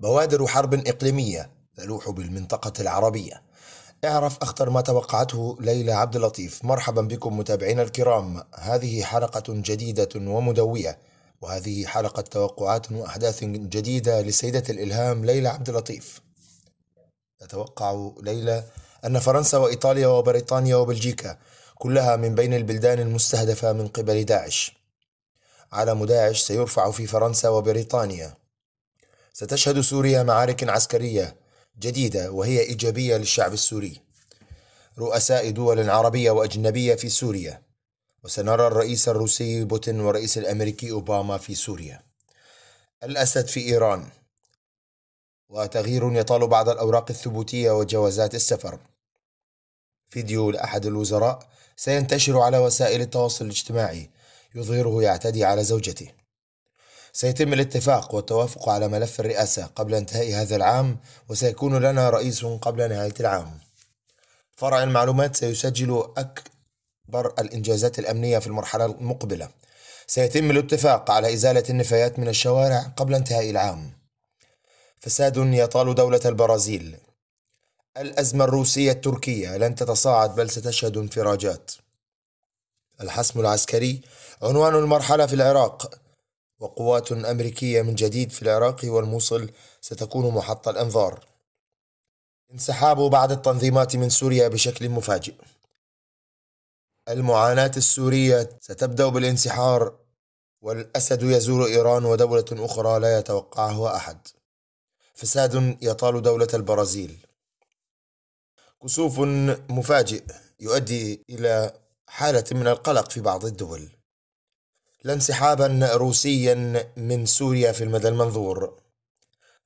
بوادر حرب إقليمية تلوح بالمنطقة العربية اعرف أخطر ما توقعته ليلى عبد اللطيف مرحبا بكم متابعينا الكرام هذه حلقة جديدة ومدوية وهذه حلقة توقعات وأحداث جديدة للسيدة الإلهام ليلى عبد اللطيف تتوقع ليلى أن فرنسا وإيطاليا وبريطانيا وبلجيكا كلها من بين البلدان المستهدفة من قبل داعش علم داعش سيرفع في فرنسا وبريطانيا ستشهد سوريا معارك عسكرية جديدة وهي إيجابية للشعب السوري رؤساء دول عربية وأجنبية في سوريا وسنرى الرئيس الروسي بوتين والرئيس الأمريكي أوباما في سوريا الأسد في إيران وتغيير يطال بعض الأوراق الثبوتية وجوازات السفر فيديو لأحد الوزراء سينتشر على وسائل التواصل الاجتماعي يظهره يعتدي على زوجته سيتم الاتفاق والتوافق على ملف الرئاسة قبل انتهاء هذا العام وسيكون لنا رئيس قبل نهاية العام فرع المعلومات سيسجل أكبر الإنجازات الأمنية في المرحلة المقبلة سيتم الاتفاق على إزالة النفايات من الشوارع قبل انتهاء العام فساد يطال دولة البرازيل الأزمة الروسية التركية لن تتصاعد بل ستشهد انفراجات الحسم العسكري عنوان المرحلة في العراق وقوات أمريكية من جديد في العراق والموصل ستكون محط الأنظار انسحاب بعض التنظيمات من سوريا بشكل مفاجئ المعاناة السورية ستبدأ بالانسحار والأسد يزور إيران ودولة أخرى لا يتوقعها أحد فساد يطال دولة البرازيل كسوف مفاجئ يؤدي إلى حالة من القلق في بعض الدول لا انسحابا روسيا من سوريا في المدى المنظور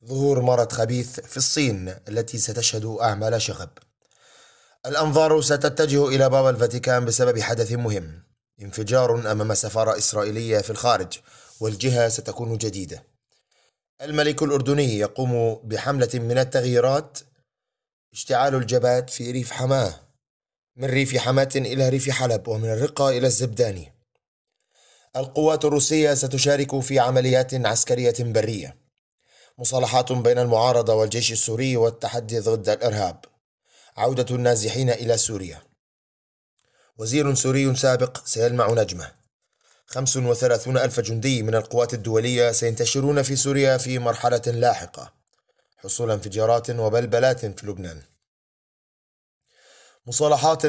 ظهور مرض خبيث في الصين التي ستشهد أعمال شغب الأنظار ستتجه إلى بابا الفاتيكان بسبب حدث مهم انفجار أمام سفارة إسرائيلية في الخارج والجهة ستكون جديدة الملك الأردني يقوم بحملة من التغييرات اشتعال الجبات في ريف حماه من ريف حماة إلى ريف حلب ومن الرقة إلى الزبداني القوات الروسية ستشارك في عمليات عسكرية برية مصالحات بين المعارضة والجيش السوري والتحدي ضد الإرهاب عودة النازحين إلى سوريا وزير سوري سابق سيلمع نجمه 35 ألف جندي من القوات الدولية سينتشرون في سوريا في مرحلة لاحقة حصول انفجارات وبلبلات في لبنان مصالحات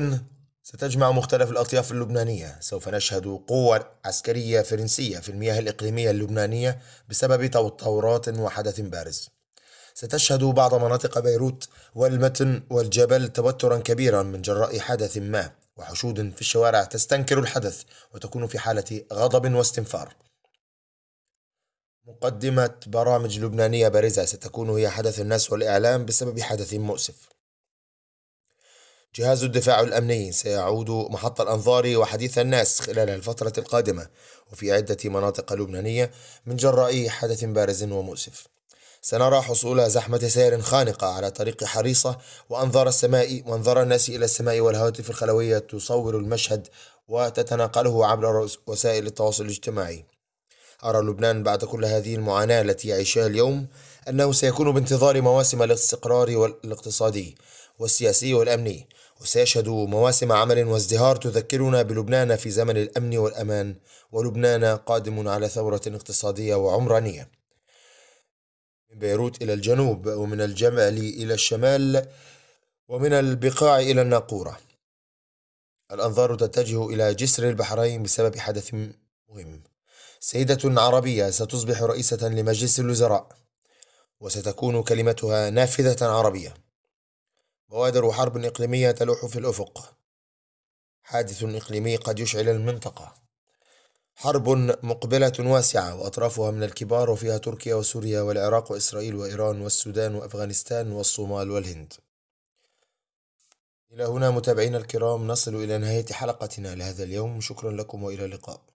ستجمع مختلف الأطياف اللبنانية سوف نشهد قوة عسكرية فرنسية في المياه الإقليمية اللبنانية بسبب تطورات وحدث بارز ستشهد بعض مناطق بيروت والمتن والجبل توترا كبيرا من جراء حدث ما وحشود في الشوارع تستنكر الحدث وتكون في حالة غضب واستنفار مقدمة برامج لبنانية بارزة ستكون هي حدث الناس والإعلام بسبب حدث مؤسف جهاز الدفاع الأمني سيعود محط الأنظار وحديث الناس خلال الفترة القادمة وفي عدة مناطق لبنانية من جراء حدث بارز ومؤسف سنرى حصول زحمة سير خانقة على طريق حريصة وأنظار السماء وأنظار الناس إلى السماء والهواتف الخلوية تصور المشهد وتتناقله عبر وسائل التواصل الاجتماعي أرى لبنان بعد كل هذه المعاناة التي يعيشها اليوم أنه سيكون بانتظار مواسم الاستقرار والاقتصادي والسياسي والأمني وسيشهد مواسم عمل وازدهار تذكرنا بلبنان في زمن الأمن والأمان ولبنان قادم على ثورة اقتصادية وعمرانية من بيروت إلى الجنوب ومن الجبل إلى الشمال ومن البقاع إلى الناقورة الأنظار تتجه إلى جسر البحرين بسبب حدث مهم سيدة عربية ستصبح رئيسة لمجلس الوزراء وستكون كلمتها نافذة عربية بوادر حرب إقليمية تلوح في الأفق حادث إقليمي قد يشعل المنطقة حرب مقبلة واسعة وأطرافها من الكبار وفيها تركيا وسوريا والعراق وإسرائيل وإيران والسودان وأفغانستان والصومال والهند إلى هنا متابعينا الكرام نصل إلى نهاية حلقتنا لهذا اليوم شكرا لكم وإلى اللقاء